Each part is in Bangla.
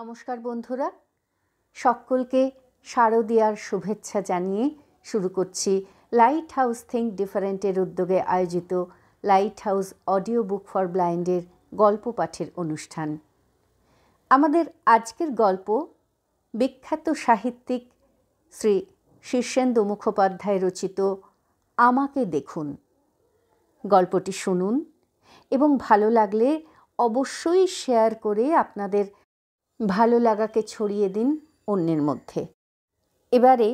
নমস্কার বন্ধুরা সকলকে শারদীয়ার শুভেচ্ছা জানিয়ে শুরু করছি লাইট হাউস থিঙ্ক ডিফারেন্টের উদ্যোগে আয়োজিত light house audio book for ব্লাইন্ডের গল্প পাঠের অনুষ্ঠান আমাদের আজকের গল্প বিখ্যাত সাহিত্যিক শ্রী শীর্ষেন্দু মুখোপাধ্যায় রচিত আমাকে দেখুন গল্পটি শুনুন এবং ভালো লাগলে অবশ্যই শেয়ার করে আপনাদের ভালো লাগাকে ছড়িয়ে দিন অন্যের মধ্যে এবারে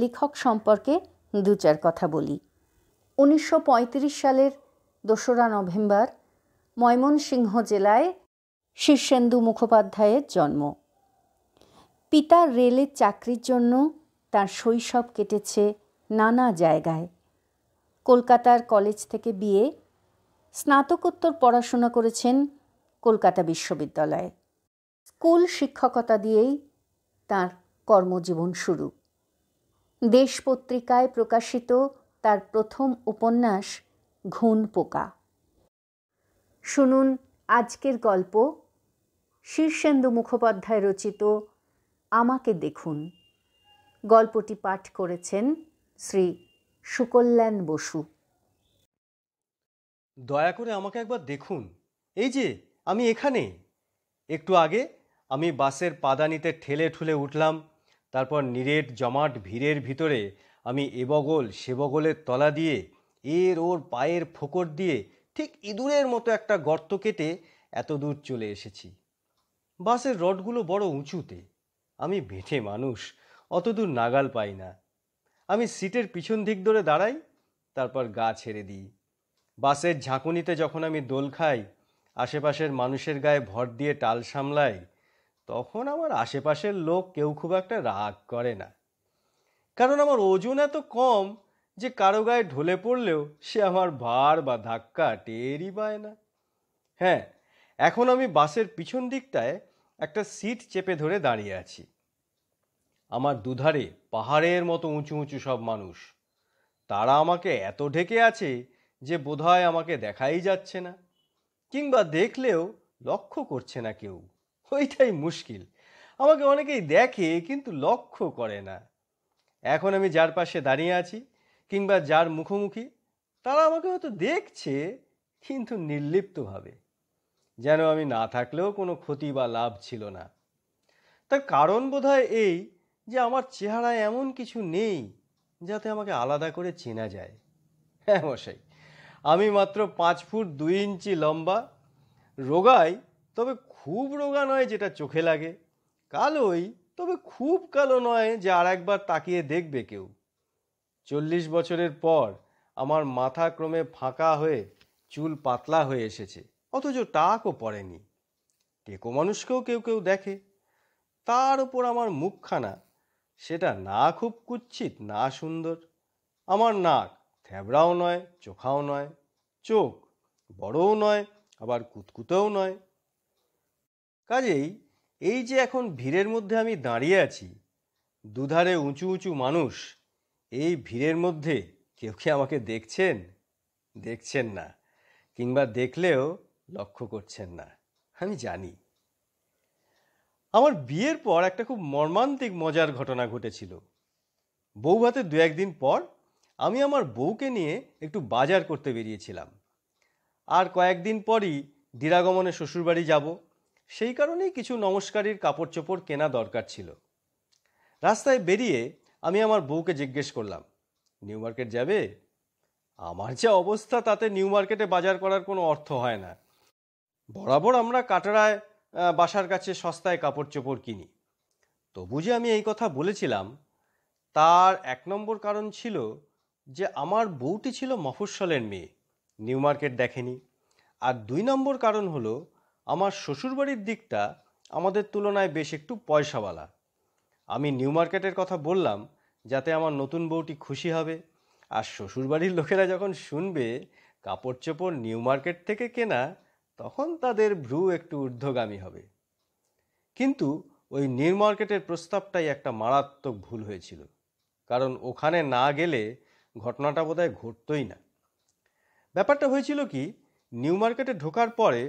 লেখক সম্পর্কে দু চার কথা বলি উনিশশো সালের দোসরা নভেম্বর ময়মনসিংহ জেলায় শীর্ষেন্দু মুখোপাধ্যায়ের জন্ম পিতা রেলের চাকরির জন্য তার শৈশব কেটেছে নানা জায়গায় কলকাতার কলেজ থেকে বিয়ে স্নাতকোত্তর পড়াশোনা করেছেন কলকাতা বিশ্ববিদ্যালয়ে স্কুল শিক্ষকতা দিয়েই তার কর্মজীবন শুরু দেশ পত্রিকায় প্রকাশিত তার প্রথম উপন্যাস ঘুন পোকা শুনুন আজকের গল্প শীর্ষেন্দু মুখোপাধ্যায় রচিত আমাকে দেখুন গল্পটি পাঠ করেছেন শ্রী সুকল্যাণ বসু দয়া করে আমাকে একবার দেখুন এই যে আমি এখানে একটু আগে আমি বাসের পাদানিতে ঠেলে ঠুলে উঠলাম তারপর নিরেট জমাট ভিড়ের ভিতরে আমি এবগল সেবগলের তলা দিয়ে এর ওর পায়ের ফোকর দিয়ে ঠিক ইঁদুরের মতো একটা গর্ত কেটে এত দূর চলে এসেছি বাসের রডগুলো বড় উঁচুতে আমি ভেঁটে মানুষ অতদূর নাগাল পাই না আমি সিটের পিছন দিক ধরে দাঁড়াই তারপর গা ছেড়ে দিই বাসের ঝাঁকুনিতে যখন আমি দোল খাই আশেপাশের মানুষের গায়ে ভর দিয়ে টাল সামলাই তখন আমার আশেপাশের লোক কেউ খুব একটা রাগ করে না কারণ আমার ওজন এত কম যে কারো গায়ে ঢলে পড়লেও সে আমার ভার বা ধাক্কা টেরই পায় না হ্যাঁ এখন আমি বাসের পিছন দিকটায় একটা সিট চেপে ধরে দাঁড়িয়ে আছি আমার দুধারে পাহাড়ের মতো উঁচু উঁচু সব মানুষ তারা আমাকে এত ঢেকে আছে যে বোধহয় আমাকে দেখাই যাচ্ছে না কিংবা দেখলেও লক্ষ্য করছে না কেউ ওইটাই মুশকিল আমাকে অনেকেই দেখে কিন্তু লক্ষ্য করে না এখন আমি যার পাশে দাঁড়িয়ে আছি কিংবা যার মুখোমুখি তারা আমাকে হয়তো দেখছে কিন্তু নির্লিপ্তভাবে যেন আমি না থাকলেও কোনো ক্ষতি বা লাভ ছিল না তার কারণ বোধহয় এই যে আমার চেহারায় এমন কিছু নেই যাতে আমাকে আলাদা করে চেনা যায় হ্যাঁ মশাই আমি মাত্র পাঁচ ফুট দুই ইঞ্চি লম্বা রোগায় তবে খুব রোগা নয় যেটা চোখে লাগে কালোই তবে খুব কালো নয় যে আর একবার তাকিয়ে দেখবে কেউ চল্লিশ বছরের পর আমার মাথা ক্রমে ফাঁকা হয়ে চুল পাতলা হয়ে এসেছে অথচ টাকও পড়েনি টেকো মানুষকেও কেউ কেউ দেখে তার উপর আমার মুখখানা সেটা না খুব কুচ্ছিত না সুন্দর আমার নাক থ্যাবড়াও নয় চোখাও নয় চোখ বড়ও নয় আবার কুতকুতেও নয় কাজেই এই যে এখন ভিড়ের মধ্যে আমি দাঁড়িয়ে আছি দুধারে উঁচু উঁচু মানুষ এই ভিড়ের মধ্যে কেউ কি আমাকে দেখছেন দেখছেন না কিংবা দেখলেও লক্ষ্য করছেন না আমি জানি আমার বিয়ের পর একটা খুব মর্মান্তিক মজার ঘটনা ঘটেছিল বৌভাতে দু একদিন পর আমি আমার বউকে নিয়ে একটু বাজার করতে বেরিয়েছিলাম আর কয়েকদিন পরই দিরাগমনে শ্বশুরবাড়ি যাব সেই কারণেই কিছু নমস্কারীর কাপড় চোপড় কেনা দরকার ছিল রাস্তায় বেরিয়ে আমি আমার বউকে জিজ্ঞেস করলাম নিউ মার্কেট যাবে আমার যে অবস্থা তাতে নিউ মার্কেটে বাজার করার কোনো অর্থ হয় না বরাবর আমরা কাটরায় বাসার কাছে সস্তায় কাপড় চোপড় কিনি তবু যে আমি এই কথা বলেছিলাম তার এক নম্বর কারণ ছিল যে আমার বউটি ছিল মফস্বলের মেয়ে নিউ মার্কেট দেখেনি আর দুই নম্বর কারণ হলো আমার শ্বশুরবাড়ির দিকটা আমাদের তুলনায় বেশ একটু পয়সাওয়ালা আমি নিউ মার্কেটের কথা বললাম যাতে আমার নতুন বউটি খুশি হবে আর শ্বশুরবাড়ির লোকেরা যখন শুনবে কাপড় চোপড় নিউ মার্কেট থেকে কেনা তখন তাদের ভ্রু একটু ঊর্ধ্বগামী হবে কিন্তু ওই নিউ মার্কেটের প্রস্তাবটাই একটা মারাত্মক ভুল হয়েছিল কারণ ওখানে না গেলে ঘটনাটা বোধহয় ঘটতই না ব্যাপারটা হয়েছিল কি নিউ মার্কেটে ঢোকার পরে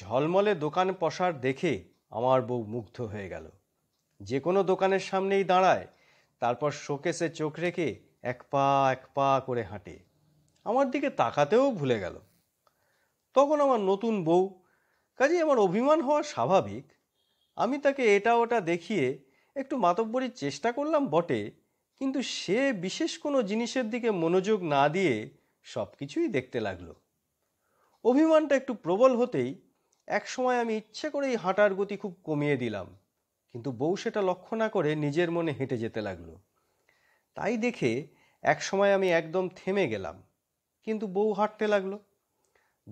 ঝলমলে দোকান পশার দেখে আমার বউ মুগ্ধ হয়ে গেল যে কোনো দোকানের সামনেই দাঁড়ায় তারপর শোকেসে চোখ রেখে এক পা এক পা করে হাঁটে আমার দিকে তাকাতেও ভুলে গেল তখন আমার নতুন বউ কাজে আমার অভিমান হওয়া স্বাভাবিক আমি তাকে এটা ওটা দেখিয়ে একটু মাতব্বরির চেষ্টা করলাম বটে কিন্তু সে বিশেষ কোনো জিনিসের দিকে মনোযোগ না দিয়ে সব কিছুই দেখতে লাগলো অভিমানটা একটু প্রবল হতেই এক সময় আমি ইচ্ছে করেই হাঁটার গতি খুব কমিয়ে দিলাম কিন্তু বউ সেটা লক্ষ্য না করে নিজের মনে হেঁটে যেতে লাগলো তাই দেখে এক সময় আমি একদম থেমে গেলাম কিন্তু বউ হাঁটতে লাগলো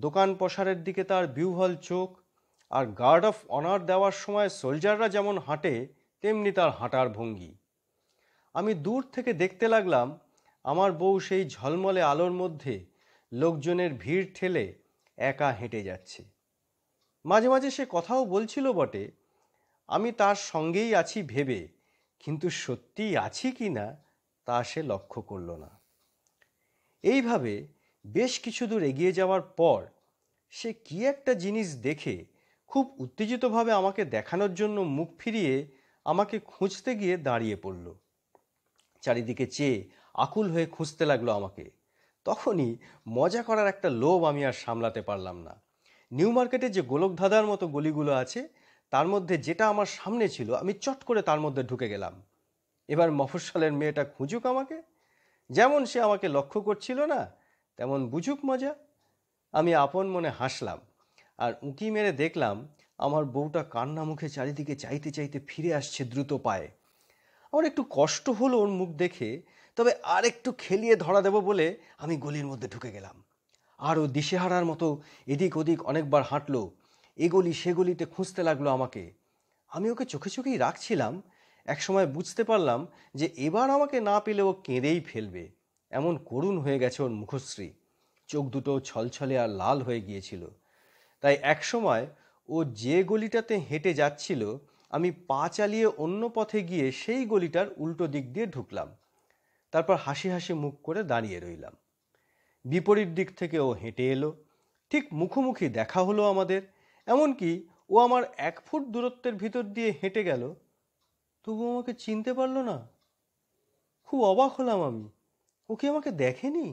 দোকান পসারের দিকে তার বিউহল চোখ আর গার্ড অফ অনার দেওয়ার সময় সোলজাররা যেমন হাঁটে তেমনি তার হাঁটার ভঙ্গি আমি দূর থেকে দেখতে লাগলাম আমার বউ সেই ঝলমলে আলোর মধ্যে লোকজনের ভিড় ঠেলে একা হেঁটে যাচ্ছে মাঝে মাঝে সে কথাও বলছিল বটে আমি তার সঙ্গেই আছি ভেবে কিন্তু সত্যিই আছি কি না তা সে লক্ষ্য করল না এইভাবে বেশ কিছু দূর এগিয়ে যাওয়ার পর সে কি একটা জিনিস দেখে খুব উত্তেজিতভাবে আমাকে দেখানোর জন্য মুখ ফিরিয়ে আমাকে খুঁজতে গিয়ে দাঁড়িয়ে পড়ল চারিদিকে চেয়ে আকুল হয়ে খুঁজতে লাগলো আমাকে তখনই মজা করার একটা লোভ আমি আর সামলাতে পারলাম না নিউ মার্কেটে যে গোলকধাঁধার মতো গলিগুলো আছে তার মধ্যে যেটা আমার সামনে ছিল আমি চট করে তার মধ্যে ঢুকে গেলাম এবার মফস্বলের মেয়েটা খুঁজুক আমাকে যেমন সে আমাকে লক্ষ্য করছিল না তেমন বুঝুক মজা আমি আপন মনে হাসলাম আর উঁকি মেরে দেখলাম আমার বউটা কান্না মুখে চারিদিকে চাইতে চাইতে ফিরে আসছে দ্রুত পায়ে আমার একটু কষ্ট হলো ওর মুখ দেখে তবে আর একটু খেলিয়ে ধরা দেব বলে আমি গলির মধ্যে ঢুকে গেলাম আরও দিশেহারার মতো এদিক ওদিক অনেকবার হাঁটলো এগুলি সেগুলিতে খুঁজতে লাগলো আমাকে আমি ওকে চোখে চোখেই রাখছিলাম একসময় বুঝতে পারলাম যে এবার আমাকে না পেলে ও কেঁদেই ফেলবে এমন করুণ হয়ে গেছে ওর মুখশ্রী চোখ দুটো ছলছলে আর লাল হয়ে গিয়েছিল তাই একসময় ও যে গলিটাতে হেঁটে যাচ্ছিল আমি পা চালিয়ে অন্য পথে গিয়ে সেই গলিটার উল্টো দিক দিয়ে ঢুকলাম তারপর হাসি হাসি মুখ করে দাঁড়িয়ে রইলাম বিপরীত দিক থেকে ও হেঁটে এলো ঠিক মুখোমুখি দেখা হলো আমাদের এমনকি ও আমার এক ফুট দূরত্বের ভিতর দিয়ে হেঁটে গেল তবু আমাকে চিনতে পারলো না খুব অবাক হলাম আমি ও কি আমাকে দেখেনি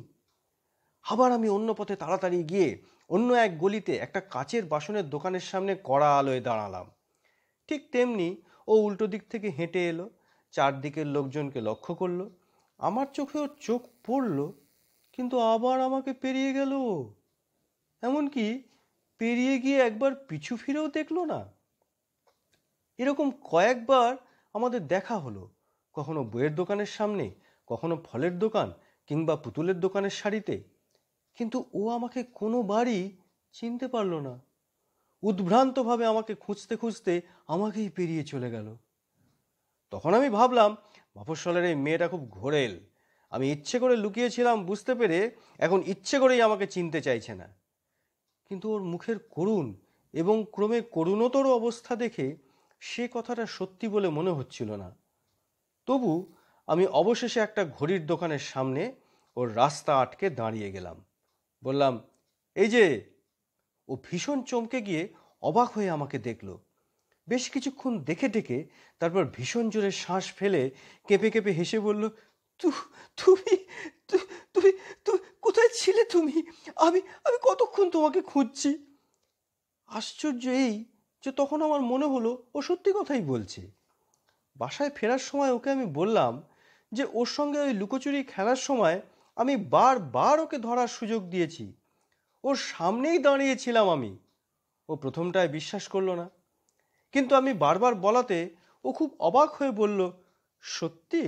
আবার আমি অন্য পথে তাড়াতাড়ি গিয়ে অন্য এক গলিতে একটা কাচের বাসনের দোকানের সামনে কড়া আলোয় দাঁড়ালাম ঠিক তেমনি ও উল্টো দিক থেকে হেঁটে এলো চারদিকের লোকজনকে লক্ষ্য করলো আমার চোখে চোখ পড়লো কিন্তু আবার আমাকে পেরিয়ে গেল এমনকি পেরিয়ে গিয়ে একবার পিছু ফিরেও দেখলো না এরকম কয়েকবার আমাদের দেখা হলো কখনো বইয়ের দোকানের সামনে কখনো ফলের দোকান কিংবা পুতুলের দোকানের শাড়িতে কিন্তু ও আমাকে কোনো বাড়ি চিনতে পারল না উদ্ভ্রান্তভাবে আমাকে খুঁজতে খুঁজতে আমাকেই পেরিয়ে চলে গেল তখন আমি ভাবলাম মাফসলের এই মেয়েটা খুব ঘোরেল আমি ইচ্ছে করে লুকিয়েছিলাম বুঝতে পেরে এখন ইচ্ছে করেই আমাকে চিনতে চাইছে না কিন্তু ওর মুখের করুণ এবং ক্রমে করুণতর অবস্থা দেখে সে কথাটা সত্যি বলে মনে হচ্ছিল না তবু আমি অবশেষে একটা ঘড়ির দোকানের সামনে ওর রাস্তা আটকে দাঁড়িয়ে গেলাম বললাম এই যে ও ভীষণ চমকে গিয়ে অবাক হয়ে আমাকে দেখল বেশ কিছুক্ষণ দেখে ডেকে তারপর ভীষণ জোরে শ্বাস ফেলে কেঁপে কেঁপে হেসে বলল তুমি তুমি তুমি কোথায় ছিলে তুমি আমি আমি কতক্ষণ তোমাকে খুঁজছি আশ্চর্য এই যে তখন আমার মনে হলো ও সত্যি কথাই বলছে বাসায় ফেরার সময় ওকে আমি বললাম যে ওর সঙ্গে ওই লুকোচুরি খেলার সময় আমি বারবার ওকে ধরার সুযোগ দিয়েছি ওর সামনেই দাঁড়িয়েছিলাম আমি ও প্রথমটায় বিশ্বাস করল না কিন্তু আমি বারবার বলাতে ও খুব অবাক হয়ে বলল সত্যি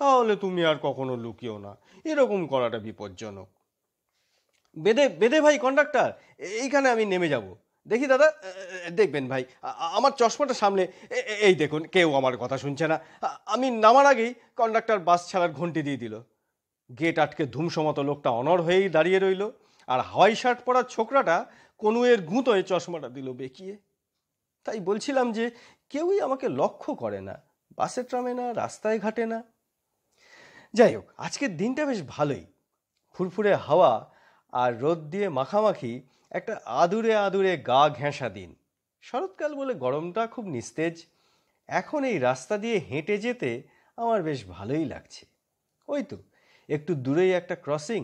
তাহলে তুমি আর কখনো লুকিও না এরকম করাটা বিপজ্জনক বেদে বেদে ভাই কন্ডাক্টর এইখানে আমি নেমে যাব দেখি দাদা দেখবেন ভাই আমার চশমাটা সামনে এই দেখুন কেউ আমার কথা শুনছে না আমি নামার আগেই কন্ডাক্টর বাস ছাড়ার ঘন্টি দিয়ে দিল গেট আটকে ধূমসমত লোকটা অনর হয়েই দাঁড়িয়ে রইল আর হাওয়াই শার্ট পরার ছোকরাটা কনুয়ের গুঁতোয় চশমাটা দিল বেঁকিয়ে তাই বলছিলাম যে কেউই আমাকে লক্ষ্য করে না বাসে ট্রামে না রাস্তায় ঘাটে না যাই হোক আজকের দিনটা বেশ ভালোই ফুরফুরে হাওয়া আর রোদ দিয়ে মাখামাখি একটা আদুরে আদুরে গা ঘেঁষা দিন শরৎকাল বলে গরমটা খুব নিস্তেজ এখন এই রাস্তা দিয়ে হেঁটে যেতে আমার বেশ ভালোই লাগছে ওই তো একটু দূরেই একটা ক্রসিং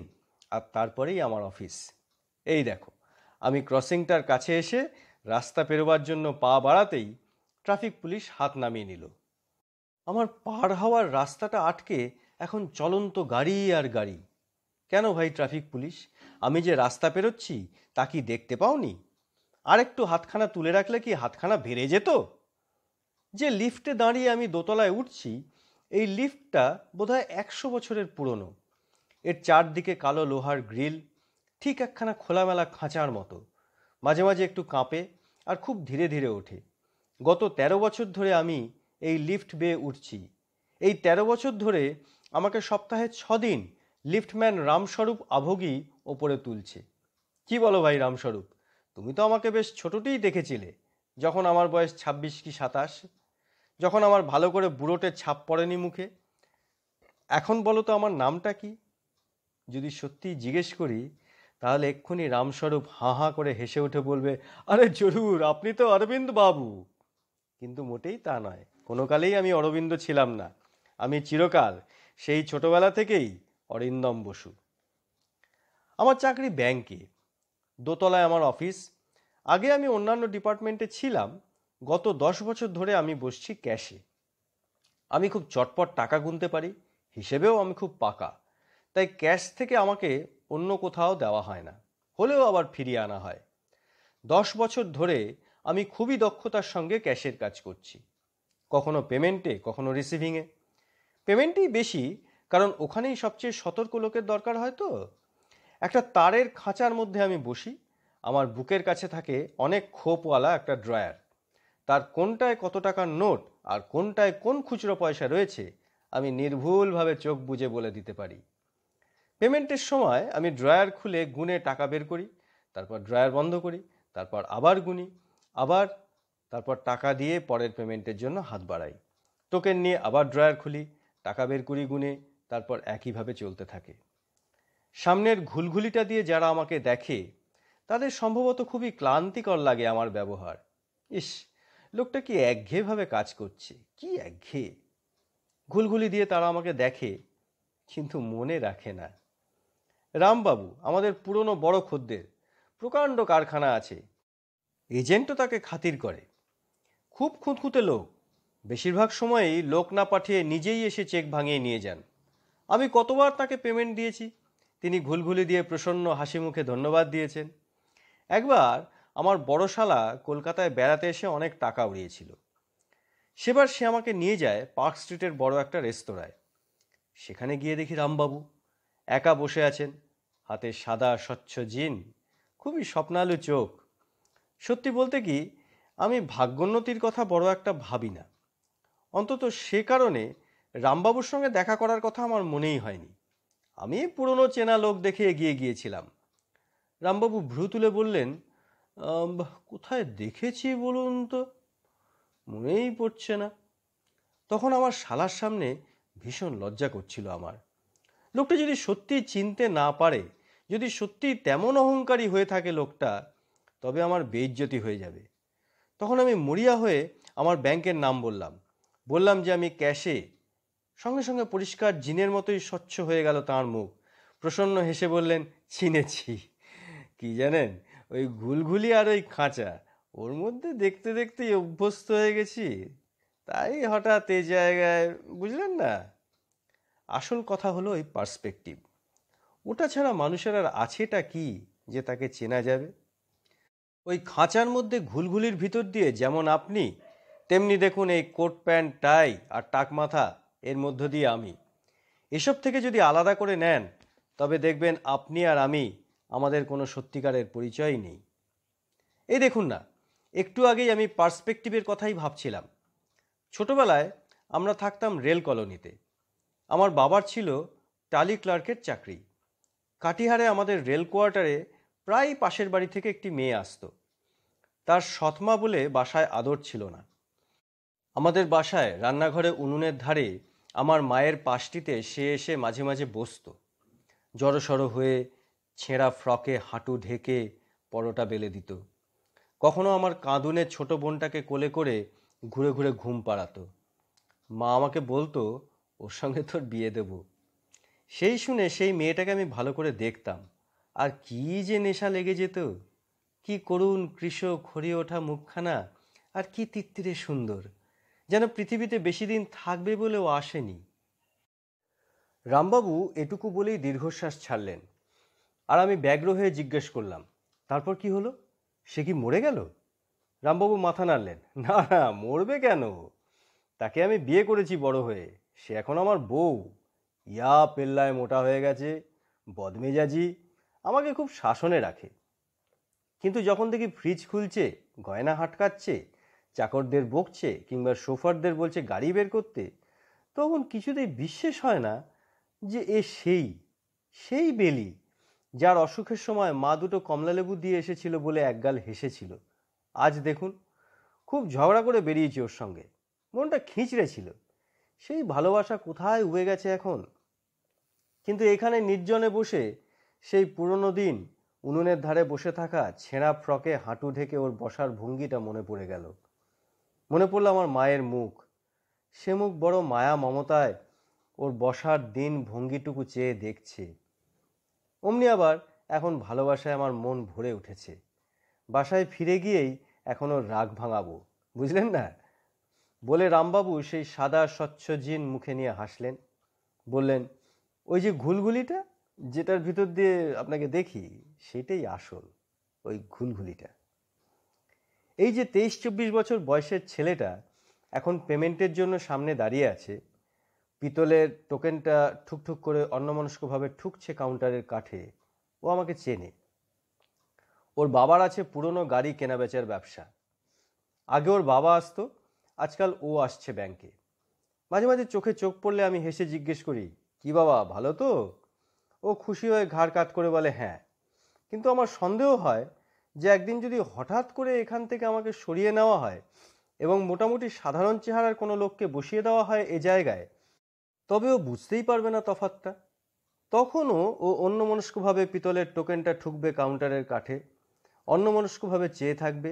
আর তারপরেই আমার অফিস এই দেখো আমি ক্রসিংটার কাছে এসে রাস্তা পেরোবার জন্য পা বাড়াতেই ট্রাফিক পুলিশ হাত নামিয়ে নিল আমার পার হওয়ার রাস্তাটা আটকে এখন চলন্ত গাড়ি আর গাড়ি কেন ভাই ট্রাফিক পুলিশ আমি যে রাস্তা পেরোচ্ছি তা কি দেখতে পাওনি আর একটু হাতখানা তুলে রাখলে কি হাতখানা বেড়ে যেত যে লিফটে দাঁড়িয়ে আমি দোতলায় উঠছি এই লিফটটা বোধহয় একশো বছরের পুরনো এর চারদিকে কালো লোহার গ্রিল ঠিক একখানা খোলামেলা খাঁচার মতো মাঝে মাঝে একটু কাঁপে আর খুব ধীরে ধীরে ওঠে গত ১৩ বছর ধরে আমি এই লিফট বেয়ে উঠছি এই ১৩ বছর ধরে আমাকে সপ্তাহে ছদিন লিফটম্যান রামস্বরূপ আভোগী ওপরে তুলছে কি বলো ভাই রামস্বরূপ তুমি তো আমাকে বেশ ছোটোটিই দেখেছিলে যখন আমার বয়স ছাব্বিশ কি সাতাশ যখন আমার ভালো করে বুড়োটে ছাপ পড়েনি মুখে এখন বলো তো আমার নামটা কি যদি সত্যি জিজ্ঞেস করি তাহলে এক্ষুনি রামস্বরূপ হাঁ হাঁ করে হেসে উঠে বলবে আরে জরুর আপনি তো অরবিন্দ বাবু কিন্তু মোটেই তা নয় কোনোকালেই আমি অরবিন্দ ছিলাম না আমি চিরকাল সেই ছোটবেলা থেকেই অরিন্দম বসু আমার চাকরি ব্যাংকে দোতলায় আমার অফিস আগে আমি অন্যান্য ডিপার্টমেন্টে ছিলাম গত দশ বছর ধরে আমি বসছি ক্যাশে আমি খুব চটপট টাকা গুনতে পারি হিসেবেও আমি খুব পাকা তাই ক্যাশ থেকে আমাকে অন্য কোথাও দেওয়া হয় না হলেও আবার ফিরিয়ে আনা হয় দশ বছর ধরে আমি খুবই দক্ষতার সঙ্গে ক্যাশের কাজ করছি কখনো পেমেন্টে কখনো রিসিভিংয়ে পেমেন্টই বেশি কারণ ওখানেই সবচেয়ে সতর্ক লোকের দরকার হয় তো একটা তারের খাঁচার মধ্যে আমি বসি আমার বুকের কাছে থাকে অনেক খোপওয়ালা একটা ড্রয়ার তার কোনটায় কত টাকার নোট আর কোনটায় কোন খুচরো পয়সা রয়েছে আমি নির্ভুলভাবে চোখ বুঝে বলে দিতে পারি পেমেন্টের সময় আমি ড্রয়ার খুলে গুনে টাকা বের করি তারপর ড্রয়ার বন্ধ করি তারপর আবার গুনি আবার তারপর টাকা দিয়ে পরের পেমেন্টের জন্য হাত বাড়াই টোকেন নিয়ে আবার ড্রয়ার খুলি টাকা বের করি গুনে তারপর একইভাবে চলতে থাকে সামনের ঘুলঘুলিটা দিয়ে যারা আমাকে দেখে তাদের সম্ভবত খুবই ক্লান্তিকর লাগে আমার ব্যবহার ইস লোকটা কি একঘেয়েভাবে কাজ করছে কি একঘেয়ে ঘুলঘুলি দিয়ে তারা আমাকে দেখে কিন্তু মনে রাখে না রামবাবু আমাদের পুরনো বড় খদ্দের প্রকাণ্ড কারখানা আছে এজেন্টও তাকে খাতির করে খুব খুঁতখুঁতে লোক বেশিরভাগ সময়ই লোক না পাঠিয়ে নিজেই এসে চেক ভাঙিয়ে নিয়ে যান আমি কতবার তাকে পেমেন্ট দিয়েছি তিনি ঘুলঘুলি দিয়ে প্রসন্ন হাসি মুখে ধন্যবাদ দিয়েছেন একবার আমার বড় শালা কলকাতায় বেড়াতে এসে অনেক টাকা উড়িয়েছিল সেবার সে আমাকে নিয়ে যায় পার্ক স্ট্রিটের বড় একটা রেস্তোরাঁয় সেখানে গিয়ে দেখি রামবাবু একা বসে আছেন হাতে সাদা স্বচ্ছ জিন খুবই স্বপ্নালু চোখ সত্যি বলতে কি আমি ভাগ্যোন্নতির কথা বড় একটা ভাবি না অন্তত সে কারণে রামবাবুর সঙ্গে দেখা করার কথা আমার মনেই হয়নি আমি পুরনো চেনা লোক দেখে এগিয়ে গিয়েছিলাম রামবাবু ভ্রু তুলে বললেন কোথায় দেখেছি বলুন তো মনেই পড়ছে না তখন আমার শালার সামনে ভীষণ লজ্জা করছিল আমার লোকটা যদি সত্যি চিনতে না পারে যদি সত্যি তেমন অহংকারী হয়ে থাকে লোকটা তবে আমার বেইজ্জতি হয়ে যাবে তখন আমি মরিয়া হয়ে আমার ব্যাংকের নাম বললাম বললাম যে আমি ক্যাশে সঙ্গে সঙ্গে পরিষ্কার জিনের মতোই স্বচ্ছ হয়ে গেল তার মুখ প্রসন্ন হেসে বললেন চিনেছি কি জানেন ওই ঘুলঘুলি আর ওই খাঁচা ওর মধ্যে দেখতে দেখতেই অভ্যস্ত হয়ে গেছি তাই হঠাৎ এই জায়গায় বুঝলেন না আসল কথা হলো ওই পার্সপেক্টিভ ওটা ছাড়া মানুষের আর আছেটা কি যে তাকে চেনা যাবে ওই খাঁচার মধ্যে ঘুলঘুলির ভিতর দিয়ে যেমন আপনি তেমনি দেখুন এই কোট প্যান্ট টাই আর টাক মাথা এর মধ্য দিয়ে আমি এসব থেকে যদি আলাদা করে নেন তবে দেখবেন আপনি আর আমি আমাদের কোনো সত্যিকারের পরিচয় নেই এই দেখুন না একটু আগেই আমি পার্সপেক্টিভের কথাই ভাবছিলাম ছোটবেলায় আমরা থাকতাম রেল কলোনিতে আমার বাবার ছিল টালি ক্লার্কের চাকরি কাটিহারে আমাদের রেল কোয়ার্টারে প্রায় পাশের বাড়ি থেকে একটি মেয়ে আসতো তার সৎমা বলে বাসায় আদর ছিল না আমাদের বাসায় রান্নাঘরে উনুনের ধারে আমার মায়ের পাশটিতে সে এসে মাঝে মাঝে বসত জড়সড় হয়ে ছেঁড়া ফ্রকে হাঁটু ঢেকে পরোটা বেলে দিত কখনো আমার কাঁদুনে ছোট বোনটাকে কোলে করে ঘুরে ঘুরে ঘুম পাড়াতো মা আমাকে বলতো ওর সঙ্গে তোর বিয়ে দেব সেই শুনে সেই মেয়েটাকে আমি ভালো করে দেখতাম আর কি যে নেশা লেগে যেত কি করুন কৃষক হরিয়ে ওঠা মুখখানা আর কি তিত্তিরে সুন্দর যেন পৃথিবীতে বেশি দিন থাকবে বলেও আসেনি রামবাবু এটুকু বলেই দীর্ঘশ্বাস ছাড়লেন আর আমি ব্যগ্র হয়ে জিজ্ঞেস করলাম তারপর কি হলো সে কি মরে গেল রামবাবু মাথা নাড়লেন না না মরবে কেন তাকে আমি বিয়ে করেছি বড় হয়ে সে এখন আমার বউ ইয়া পেল্লায় মোটা হয়ে গেছে বদমেজাজি আমাকে খুব শাসনে রাখে কিন্তু যখন দেখি ফ্রিজ খুলছে গয়না হাটকাচ্ছে চাকরদের বকছে কিংবা সোফারদের বলছে গাড়ি বের করতে তখন কিছুতেই বিশ্বাস হয় না যে এ সেই সেই বেলি যার অসুখের সময় মা দুটো কমলালেবু দিয়ে এসেছিল বলে একগাল হেসেছিল আজ দেখুন খুব ঝগড়া করে বেরিয়েছি ওর সঙ্গে মনটা খিঁচড়ে ছিল সেই ভালোবাসা কোথায় উবে গেছে এখন কিন্তু এখানে নির্জনে বসে সেই পুরনো দিন উনুনের ধারে বসে থাকা ছেঁড়া ফ্রকে হাঁটু ঢেকে ওর বসার ভঙ্গিটা মনে পড়ে গেল মনে পড়লো আমার মায়ের মুখ সে মুখ বড় মায়া মমতায় ওর বসার দিন ভঙ্গিটুকু চেয়ে দেখছে অমনি আবার এখন ভালোবাসায় আমার মন ভরে উঠেছে বাসায় ফিরে গিয়েই এখনও রাগ ভাঙাবো বুঝলেন না বলে রামবাবু সেই সাদা স্বচ্ছ জিন মুখে নিয়ে হাসলেন বললেন ওই যে ঘুলঘুলিটা যেটার ভিতর দিয়ে আপনাকে দেখি সেটাই আসল ওই ঘুলঘুলিটা এই যে তেইশ চব্বিশ বছর বয়সের ছেলেটা এখন পেমেন্টের জন্য সামনে দাঁড়িয়ে আছে পিতলের টোকেনটা ঠুকঠুক করে অন্যমনস্কভাবে ঠুকছে কাউন্টারের কাঠে ও আমাকে চেনে ওর বাবার আছে পুরনো গাড়ি কেনাবেচার ব্যবসা আগে ওর বাবা আসতো আজকাল ও আসছে ব্যাংকে মাঝে মাঝে চোখে চোখ পড়লে আমি হেসে জিজ্ঞেস করি কি বাবা ভালো তো ও খুশি হয়ে ঘাড় কাত করে বলে হ্যাঁ কিন্তু আমার সন্দেহ হয় যে একদিন যদি হঠাৎ করে এখান থেকে আমাকে সরিয়ে নেওয়া হয় এবং মোটামুটি সাধারণ চেহারার কোনো লোককে বসিয়ে দেওয়া হয় এ জায়গায় তবে ও বুঝতেই পারবে না তফাতটা তখনও ও অন্যমনস্কভাবে পিতলের টোকেনটা ঠুকবে কাউন্টারের কাঠে অন্যমনস্কভাবে চেয়ে থাকবে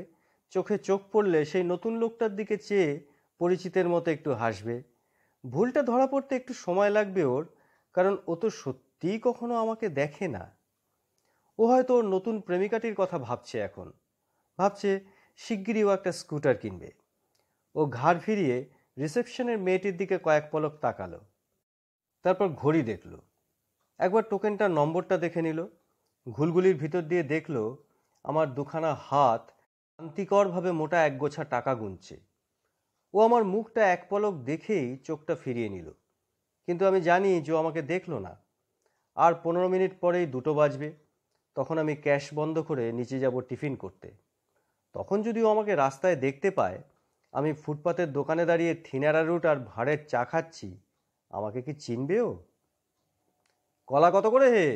চোখে চোখ পড়লে সেই নতুন লোকটার দিকে চেয়ে পরিচিতের মতো একটু হাসবে ভুলটা ধরা পড়তে একটু সময় লাগবে ওর কারণ ও তো সত্যিই কখনো আমাকে দেখে না ও হয়তো ওর নতুন প্রেমিকাটির কথা ভাবছে এখন ভাবছে শিগগিরই ও একটা স্কুটার কিনবে ও ঘাড় ফিরিয়ে রিসেপশনের মেয়েটির দিকে কয়েক পলক তাকালো তারপর ঘড়ি দেখল একবার টোকেনটার নম্বরটা দেখে নিল ঘুলগুলির ভিতর দিয়ে দেখল আমার দুখানা হাত ক্লান্তিকরভাবে মোটা একগোছা টাকা গুনছে ও আমার মুখটা এক পলক দেখেই চোখটা ফিরিয়ে নিল কিন্তু আমি জানি যে আমাকে দেখল না আর পনেরো মিনিট পরেই দুটো বাজবে তখন আমি ক্যাশ বন্ধ করে নিচে যাব টিফিন করতে তখন যদিও আমাকে রাস্তায় দেখতে পায় আমি ফুটপাতের দোকানে দাঁড়িয়ে থিনারা রুট আর ভাড়ের চা খাচ্ছি আমাকে কি চিনবেও কলা কত করে হে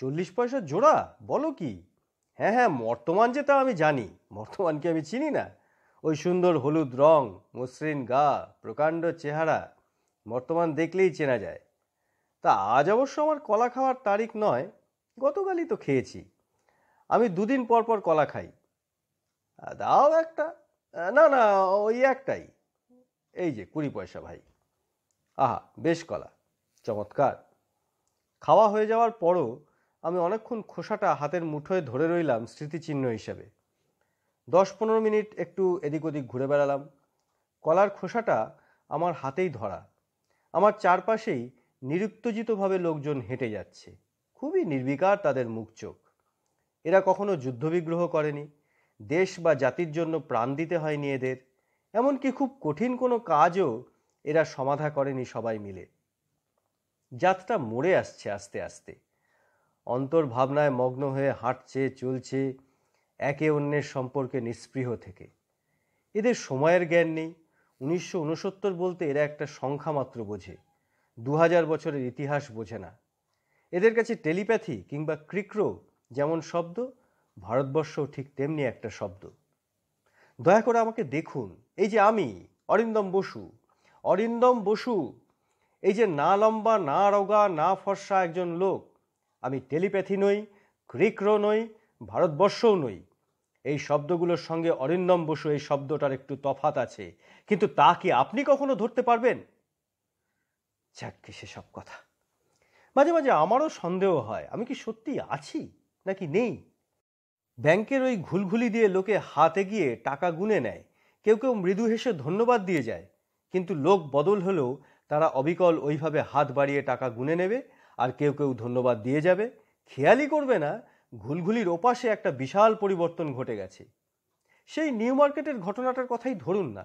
চল্লিশ পয়সা জোড়া বলো কি হ্যাঁ হ্যাঁ বর্তমান যেটা আমি জানি বর্তমানকে আমি চিনি না ওই সুন্দর হলুদ রং মসৃণ গা প্রকাণ্ড চেহারা বর্তমান দেখলেই চেনা যায় তা আজ অবশ্য আমার কলা খাওয়ার তারিখ নয় গতকালই তো খেয়েছি আমি দুদিন পর পর কলা খাই দাও একটা না না ওই একটাই এই যে কুড়ি পয়সা ভাই আহা বেশ কলা চমৎকার খাওয়া হয়ে যাওয়ার পরও আমি অনেকক্ষণ খোসাটা হাতের মুঠোয় ধরে রইলাম স্মৃতিচিহ্ন হিসাবে দশ পনেরো মিনিট একটু এদিক ওদিক ঘুরে বেড়ালাম কলার খোসাটা আমার হাতেই ধরা আমার চারপাশেই নিরুত্তেজিতভাবে লোকজন হেঁটে যাচ্ছে খুবই নির্বিকার তাদের মুখ চোখ এরা কখনো যুদ্ধবিগ্রহ করেনি দেশ বা জাতির জন্য প্রাণ দিতে হয়নি এদের এমনকি খুব কঠিন কোনো কাজও এরা সমাধা করেনি সবাই মিলে জাতটা মরে আসছে আস্তে আস্তে অন্তর্ভাবনায় মগ্ন হয়ে হাঁটছে চলছে একে অন্যের সম্পর্কে নিস্পৃহ থেকে এদের সময়ের জ্ঞান নেই উনিশশো বলতে এরা একটা সংখ্যা মাত্র বোঝে দু বছরের ইতিহাস বোঝে না এদের কাছে টেলিপ্যাথি কিংবা ক্রিকরোগ যেমন শব্দ ভারতবর্ষও ঠিক তেমনি একটা শব্দ দয়া করে আমাকে দেখুন এই যে আমি অরিন্দম বসু অরিন্দম বসু এই যে না লম্বা না রোগা না ফর্সা একজন লোক আমি টেলিপ্যাথি নই ক্রিক্রো নই ভারতবর্ষও নই এই শব্দগুলোর সঙ্গে অরিন্দম বসু এই শব্দটার একটু তফাত আছে কিন্তু তা কি আপনি কখনো ধরতে পারবেন যাক সেসব কথা মাঝে মাঝে আমারও সন্দেহ হয় আমি কি সত্যি আছি নাকি নেই ব্যাংকের ওই ঘুলঘুলি দিয়ে লোকে হাতে গিয়ে টাকা গুনে নেয় কেউ কেউ মৃদু হেসে ধন্যবাদ দিয়ে যায় কিন্তু লোক বদল হলেও তারা অবিকল ওইভাবে হাত বাড়িয়ে টাকা গুনে নেবে আর কেউ কেউ ধন্যবাদ দিয়ে যাবে খেয়ালই করবে না ঘুলঘুলির ওপাশে একটা বিশাল পরিবর্তন ঘটে গেছে সেই নিউ মার্কেটের ঘটনাটার কথাই ধরুন না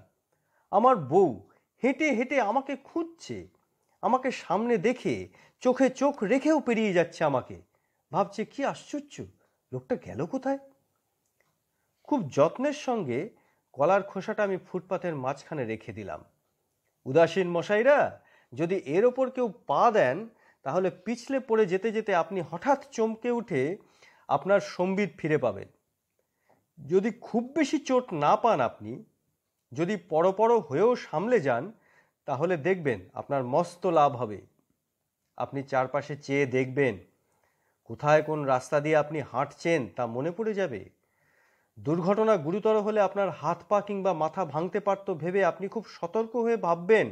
আমার বউ হেঁটে হেঁটে আমাকে খুঁজছে আমাকে সামনে দেখে চোখে চোখ রেখেও পেরিয়ে যাচ্ছে আমাকে ভাবছে কি আশ্চর্য লোকটা গেল কোথায় খুব যত্নের সঙ্গে কলার খোসাটা আমি ফুটপাথের মাঝখানে রেখে দিলাম উদাসীন মশাইরা যদি এর ওপর কেউ পা দেন তাহলে পিছলে পড়ে যেতে যেতে আপনি হঠাৎ চমকে উঠে আপনার সম্বিত ফিরে পাবেন যদি খুব বেশি চোট না পান আপনি যদি পরপর হয়েও সামলে যান তাহলে দেখবেন আপনার মস্ত লাভ হবে আপনি চারপাশে চেয়ে দেখবেন কোথায় কোন রাস্তা দিয়ে আপনি হাঁটছেন তা মনে পড়ে যাবে দুর্ঘটনা গুরুতর হলে আপনার হাত পা কিংবা মাথা ভাঙতে পারত ভেবে আপনি খুব সতর্ক হয়ে ভাববেন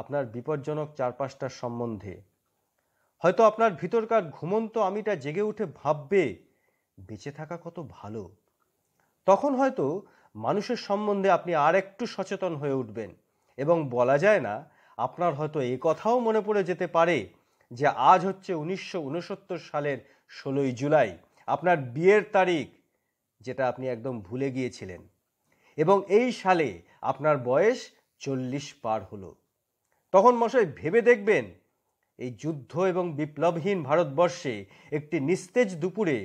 আপনার বিপজ্জনক চারপাশটার সম্বন্ধে হয়তো আপনার ভিতরকার ঘুমন্ত আমিটা জেগে উঠে ভাববে বেঁচে থাকা কত ভালো তখন হয়তো মানুষের সম্বন্ধে আপনি আর একটু সচেতন হয়ে উঠবেন এবং বলা যায় না আপনার হয়তো এ কথাও মনে পড়ে যেতে পারে যে আজ হচ্ছে উনিশশো সালের ষোলোই জুলাই আপনার বিয়ের তারিখ যেটা আপনি একদম ভুলে গিয়েছিলেন এবং এই সালে আপনার বয়স চল্লিশ পার হলো তখন মশাই ভেবে দেখবেন এই যুদ্ধ এবং বিপ্লবহীন ভারতবর্ষে একটি নিস্তেজ দুপুরে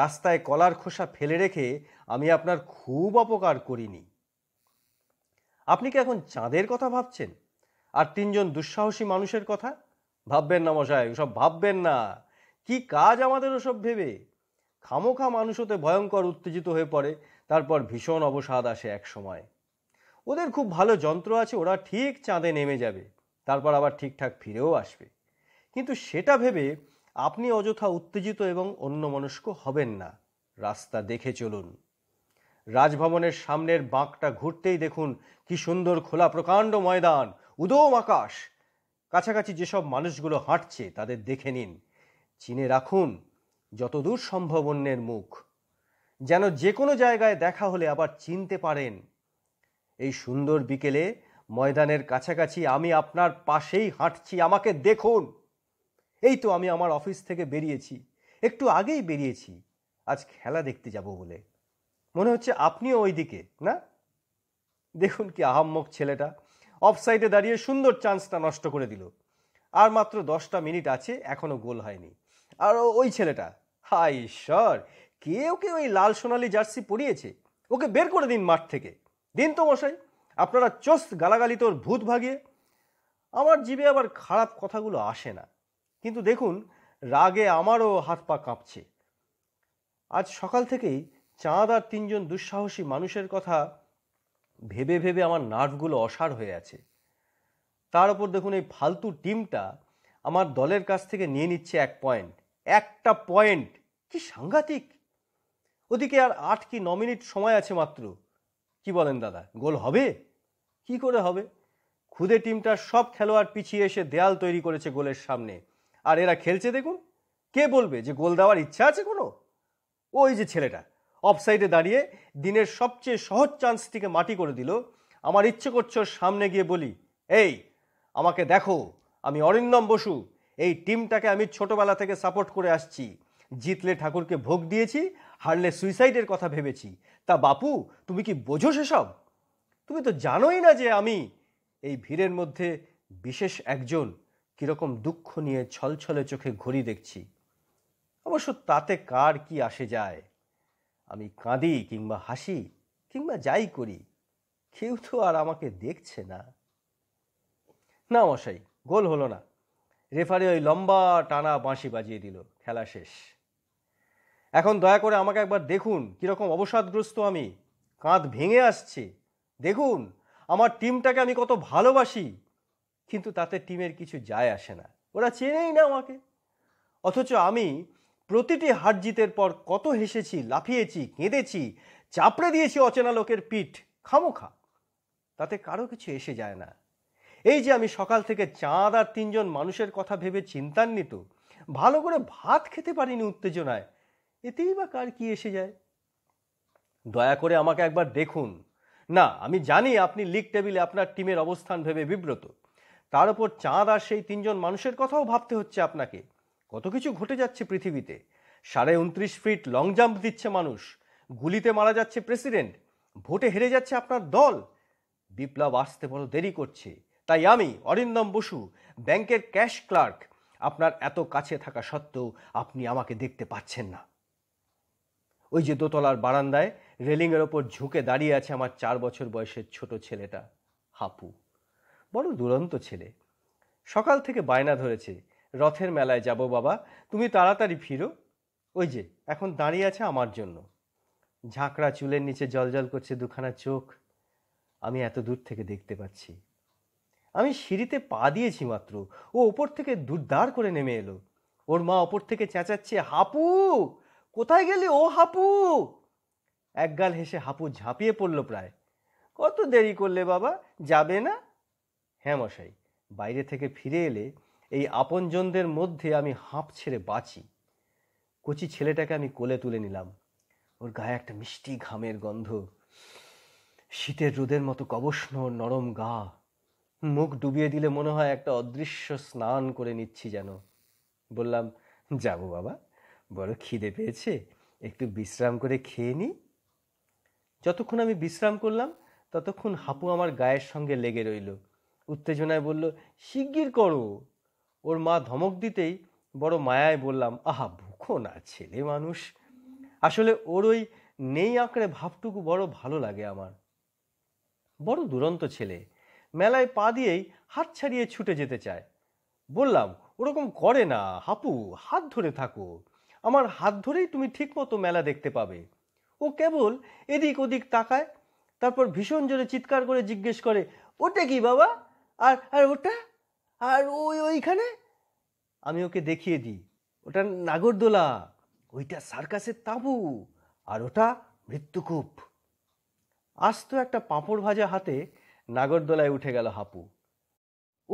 রাস্তায় কলার খোসা ফেলে রেখে আমি আপনার খুব অপকার করিনি আপনি কি এখন চাঁদের কথা ভাবছেন আর তিনজন দুঃসাহসী মানুষের কথা ভাববেন না মশাই ওসব ভাববেন না কি কাজ আমাদের ওসব ভেবে খামোখা মানুষ হতে ভয়ঙ্কর উত্তেজিত হয়ে পড়ে তারপর ভীষণ অবসাদ আসে এক সময় ওদের খুব ভালো যন্ত্র আছে ওরা ঠিক চাঁদে নেমে যাবে তারপর আবার ঠিকঠাক ফিরেও আসবে কিন্তু সেটা ভেবে আপনি অযথা উত্তেজিত এবং অন্যমনস্ক হবেন না রাস্তা দেখে চলুন রাজভবনের সামনের বাঁকটা ঘুরতেই দেখুন কি সুন্দর খোলা প্রকাণ্ড ময়দান উদম আকাশ কাছাকাছি যেসব মানুষগুলো হাঁটছে তাদের দেখে নিন চিনে রাখুন যতদূর সম্ভব অন্যের মুখ যেন যে কোনো জায়গায় দেখা হলে আবার চিনতে পারেন এই সুন্দর বিকেলে ময়দানের কাছাকাছি আমি আপনার পাশেই হাঁটছি আমাকে দেখুন এই তো আমি আমার অফিস থেকে বেরিয়েছি একটু আগেই বেরিয়েছি আজ খেলা দেখতে যাব বলে মনে হচ্ছে আপনিও ওই দিকে না দেখুন কি আহাম্মক ছেলেটা অফসাইডে দাঁড়িয়ে সুন্দর চান্সটা নষ্ট করে দিল আর মাত্র দশটা মিনিট আছে এখনও গোল হয়নি আর ওই ছেলেটা হাই ঈশ্বর কে ওকে ওই লাল সোনালি জার্সি পরিয়েছে ওকে বের করে দিন মাঠ থেকে দিন তো মশাই আপনারা চোস গালাগালি তোর ভূত ভাগিয়ে আমার জীবে আবার খারাপ কথাগুলো আসে না কিন্তু দেখুন রাগে আমারও হাত পা কাঁপছে আজ সকাল থেকেই চাঁদ আর তিনজন দুঃসাহসী মানুষের কথা ভেবে ভেবে আমার নার্ভগুলো অসার হয়ে আছে তার উপর দেখুন এই ফালতু টিমটা আমার দলের কাছ থেকে নিয়ে নিচ্ছে এক পয়েন্ট একটা পয়েন্ট কি সাংঘাতিক ওদিকে আর আট কি ন মিনিট সময় আছে মাত্র কি বলেন দাদা গোল হবে কি করে হবে খুদে টিমটার সব খেলোয়াড় পিছিয়ে এসে দেয়াল তৈরি করেছে গোলের সামনে আর এরা খেলছে দেখুন কে বলবে যে গোল দেওয়ার ইচ্ছা আছে কোনো ওই যে ছেলেটা অফসাইডে দাঁড়িয়ে দিনের সবচেয়ে সহজ চান্সটিকে মাটি করে দিল আমার ইচ্ছে করছে সামনে গিয়ে বলি এই আমাকে দেখো আমি অরিন্দম বসু এই টিমটাকে আমি ছোটবেলা থেকে সাপোর্ট করে আসছি জিতলে ঠাকুরকে ভোগ দিয়েছি হারলে সুইসাইডের কথা ভেবেছি তা বাপু তুমি কি বোঝো সেসব তুমি তো জানোই না যে আমি এই ভিড়ের মধ্যে বিশেষ একজন কীরকম দুঃখ নিয়ে ছলছলে চোখে ঘড়ি দেখছি অবশ্য তাতে কার কি আসে যায় আমি কাঁদি কিংবা হাসি কিংবা যাই করি কেউ তো আর আমাকে দেখছে না না মশাই গোল হলো না রেফারি ওই লম্বা টানা বাঁশি বাজিয়ে দিল খেলা শেষ এখন দয়া করে আমাকে একবার দেখুন কীরকম অবসাদগ্রস্ত আমি কাঁধ ভেঙে আসছে দেখুন আমার টিমটাকে আমি কত ভালোবাসি কিন্তু তাতে টিমের কিছু যায় আসে না ওরা চেনেই না আমাকে অথচ আমি প্রতিটি হার জিতের পর কত হেসেছি লাফিয়েছি কেঁদেছি চাপড়ে দিয়েছি অচেনা লোকের পিঠ খামোখা তাতে কারো কিছু এসে যায় না এই যে আমি সকাল থেকে চাঁদ আর তিনজন মানুষের কথা ভেবে চিন্তান্বিত ভালো করে ভাত খেতে পারিনি উত্তেজনায় এতেই বা কার কি এসে যায় দয়া করে আমাকে একবার দেখুন না আমি জানি আপনি লিগ টেবিলে আপনার টিমের অবস্থান ভেবে বিব্রত তার উপর চাঁদ আর সেই তিনজন মানুষের কথাও ভাবতে হচ্ছে আপনাকে কত কিছু ঘটে যাচ্ছে পৃথিবীতে সাড়ে উনত্রিশ ফিট লং জাম্প দিচ্ছে মানুষ গুলিতে মারা যাচ্ছে প্রেসিডেন্ট ভোটে হেরে যাচ্ছে আপনার দল বিপ্লব আসতে বড় দেরি করছে তাই আমি অরিন্দম বসু ব্যাংকের ক্যাশ ক্লার্ক আপনার এত কাছে থাকা সত্ত্বেও আপনি আমাকে দেখতে পাচ্ছেন না ওই যে দোতলার বারান্দায় রেলিংয়ের ওপর ঝুঁকে দাঁড়িয়ে আছে আমার চার বছর বয়সের ছোট ছেলেটা হাপু বড় দুরন্ত ছেলে সকাল থেকে বায়না ধরেছে রথের মেলায় যাব বাবা তুমি তাড়াতাড়ি ফিরো ওই যে এখন দাঁড়িয়ে আছে আমার জন্য ঝাঁকড়া চুলের নিচে জলজল করছে দুখানা চোখ আমি এত দূর থেকে দেখতে পাচ্ছি আমি সিঁড়িতে পা দিয়েছি মাত্র ও ওপর থেকে দুর্দার করে নেমে এলো ওর মা ওপর থেকে চেঁচাচ্ছে হাপু কোথায় গেলি ও হাপু একগাল হেসে হাপু ঝাঁপিয়ে পড়লো প্রায় কত দেরি করলে বাবা যাবে না হ্যাঁ মশাই বাইরে থেকে ফিরে এলে এই আপনজনদের মধ্যে আমি হাঁপ ছেড়ে বাঁচি কচি ছেলেটাকে আমি কোলে তুলে নিলাম ওর গায়ে একটা মিষ্টি ঘামের গন্ধ শীতের রোদের মতো কবষ্ণ নরম গা মুখ ডুবিয়ে দিলে মনে হয় একটা অদৃশ্য স্নান করে নিচ্ছি যেন বললাম যাব বাবা বড় খিদে পেয়েছে একটু বিশ্রাম করে খেয়ে নি যতক্ষণ আমি বিশ্রাম করলাম ততক্ষণ হাপু আমার গায়ের সঙ্গে লেগে রইল উত্তেজনায় বলল শিগগির করো ওর মা ধমক দিতেই বড় মায়ায় বললাম আহা ভুখো না ছেলে মানুষ আসলে ওর ওই নেই আঁকড়ে ভাবটুকু বড় ভালো লাগে আমার বড় দুরন্ত ছেলে মেলায় পা দিয়েই হাত ছাড়িয়ে ছুটে যেতে চায় বললাম ওরকম করে না হাপু হাত ধরে থাকো আমার হাত ধরেই তুমি ঠিকমতো মেলা দেখতে পাবে ও কেবল এদিক ওদিক তাকায় তারপর ভীষণ জোরে চিৎকার করে জিজ্ঞেস করে ওটা কি বাবা আর আর ওটা আর ওই ওইখানে আমি ওকে দেখিয়ে দিই ওটা নাগরদোলা ওইটা সার্কাসের তাঁবু আর ওটা মৃত্যুকূপ আস্ত একটা পাঁপড় ভাজা হাতে নাগরদোলায় উঠে গেল হাপু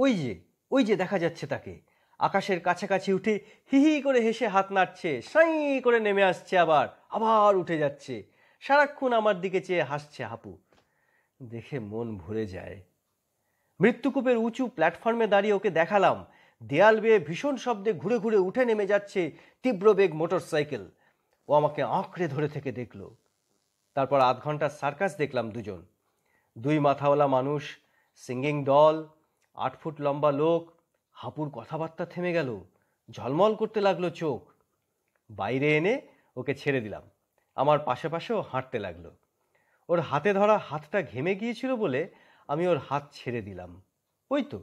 ওই যে ওই যে দেখা যাচ্ছে তাকে আকাশের কাছাকাছি উঠে হিহি করে হেসে হাত নাড়ছে সাঁই করে নেমে আসছে আবার আবার উঠে যাচ্ছে সারাক্ষণ আমার দিকে চেয়ে হাসছে হাপু দেখে মন ভরে যায় মৃত্যুকূপের উঁচু প্ল্যাটফর্মে দাঁড়িয়ে ওকে দেখালাম দেয়াল বেয়ে ভীষণ শব্দে ঘুরে ঘুরে উঠে নেমে যাচ্ছে তীব্র বেগ মোটর সাইকেল ও আমাকে আঁকড়ে ধরে থেকে দেখল তারপর আধ ঘন্টার সার্কাস দেখলাম দুজন দুই মাথাওয়ালা মানুষ সিঙ্গিং দল আট ফুট লম্বা লোক হাঁপুর কথাবার্তা থেমে গেল ঝলমল করতে লাগলো চোখ বাইরে এনে ওকে ছেড়ে দিলাম আমার পাশে পাশেও হাঁটতে লাগলো ওর হাতে ধরা হাতটা ঘেমে গিয়েছিল বলে আমি ওর হাত ছেড়ে দিলাম ওই তো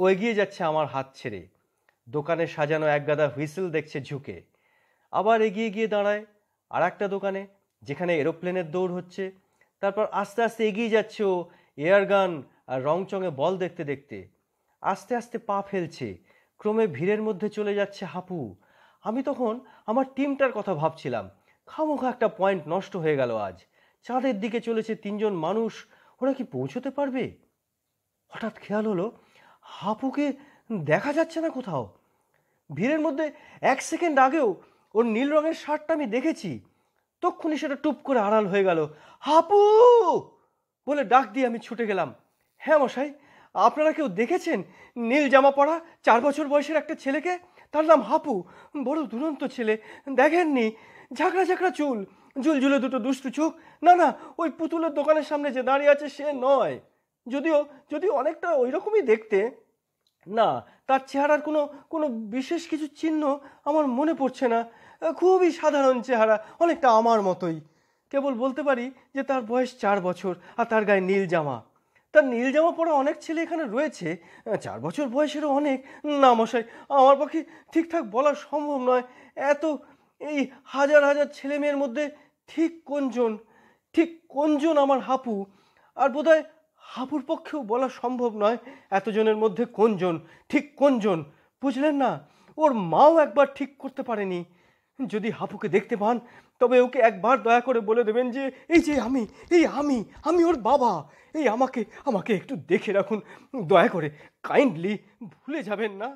ও এগিয়ে যাচ্ছে আমার হাত ছেড়ে দোকানে সাজানো একগাদা হুইসেল দেখছে ঝুঁকে আবার এগিয়ে গিয়ে দাঁড়ায় আর একটা দোকানে যেখানে এরোপ্লেনের দৌড় হচ্ছে তারপর আস্তে আস্তে এগিয়ে যাচ্ছে ও এয়ারগান আর রংচঙে বল দেখতে দেখতে আস্তে আস্তে পা ফেলছে ক্রমে ভিড়ের মধ্যে চলে যাচ্ছে হাপু আমি তখন আমার টিমটার কথা ভাবছিলাম খামোখা একটা পয়েন্ট নষ্ট হয়ে গেল আজ চাঁদের দিকে চলেছে তিনজন মানুষ ওরা কি পৌঁছতে পারবে হঠাৎ খেয়াল হলো হাপুকে দেখা যাচ্ছে না কোথাও ভিড়ের মধ্যে এক সেকেন্ড আগেও ওর নীল রঙের শার্টটা আমি দেখেছি তক্ষুনি সেটা টুপ করে আড়াল হয়ে গেল হাপু বলে ডাক দিয়ে আমি ছুটে গেলাম হ্যাঁ মশাই আপনারা কেউ দেখেছেন নীল জামা পড়া চার বছর বয়সের একটা ছেলেকে তার নাম হাপু বড় দুরন্ত ছেলে দেখেননি ঝাঁকড়া ঝাঁকড়া চুল ঝুলঝুলে দুটো দুষ্টু চোখ না না ওই পুতুলের দোকানের সামনে যে দাঁড়িয়ে আছে সে নয় যদিও যদি অনেকটা ওই রকমই দেখতে না তার চেহারার কোনো কোনো বিশেষ কিছু চিহ্ন আমার মনে পড়ছে না খুবই সাধারণ চেহারা অনেকটা আমার মতোই কেবল বলতে পারি যে তার বয়স চার বছর আর তার গায়ে নীল জামা তার নীল জামা পরা অনেক ছেলে এখানে রয়েছে চার বছর বয়সেরও অনেক না মশাই আমার পক্ষে ঠিকঠাক বলা সম্ভব নয় এত এই হাজার হাজার ছেলে মেয়ের মধ্যে ঠিক কোনজন ঠিক কোনজন আমার হাপু আর বোধহয় হাপুর পক্ষেও বলা সম্ভব নয় এতজনের মধ্যে কোনজন ঠিক কোনজন বুঝলেন না ওর মাও একবার ঠিক করতে পারেনি যদি হাপুকে দেখতে পান তবে ওকে একবার দয়া করে বলে দেবেন যে এই যে আমি এই আমি আমি ওর বাবা এই আমাকে আমাকে একটু দেখে রাখুন দয়া করে কাইন্ডলি ভুলে যাবেন না